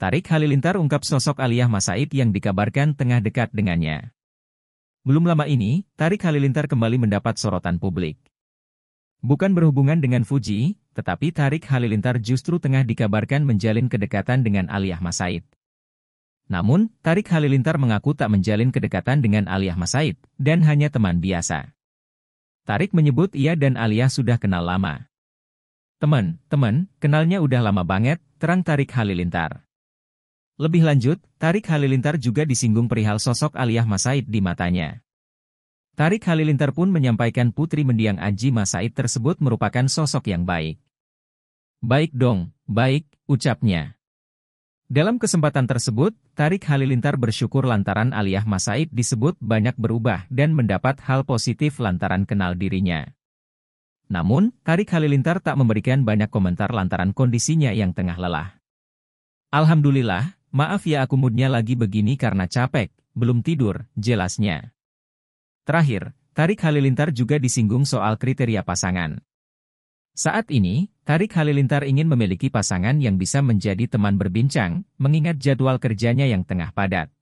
Tarik Halilintar ungkap sosok Aliyah Masaid yang dikabarkan tengah dekat dengannya. Belum lama ini, Tarik Halilintar kembali mendapat sorotan publik. Bukan berhubungan dengan Fuji, tetapi Tarik Halilintar justru tengah dikabarkan menjalin kedekatan dengan Aliyah Masaid. Namun, Tarik Halilintar mengaku tak menjalin kedekatan dengan Aliyah Masaid, dan hanya teman biasa. Tarik menyebut ia dan Aliyah sudah kenal lama. Teman, teman, kenalnya udah lama banget, terang Tarik Halilintar. Lebih lanjut, Tarik Halilintar juga disinggung perihal sosok Aliyah Masaid di matanya. Tarik Halilintar pun menyampaikan Putri Mendiang Aji Masaid tersebut merupakan sosok yang baik. Baik dong, baik, ucapnya. Dalam kesempatan tersebut, Tarik Halilintar bersyukur lantaran Aliyah Masaid disebut banyak berubah dan mendapat hal positif lantaran kenal dirinya. Namun, Tarik Halilintar tak memberikan banyak komentar lantaran kondisinya yang tengah lelah. Alhamdulillah, Maaf ya aku moodnya lagi begini karena capek, belum tidur, jelasnya. Terakhir, Tarik Halilintar juga disinggung soal kriteria pasangan. Saat ini, Tarik Halilintar ingin memiliki pasangan yang bisa menjadi teman berbincang, mengingat jadwal kerjanya yang tengah padat.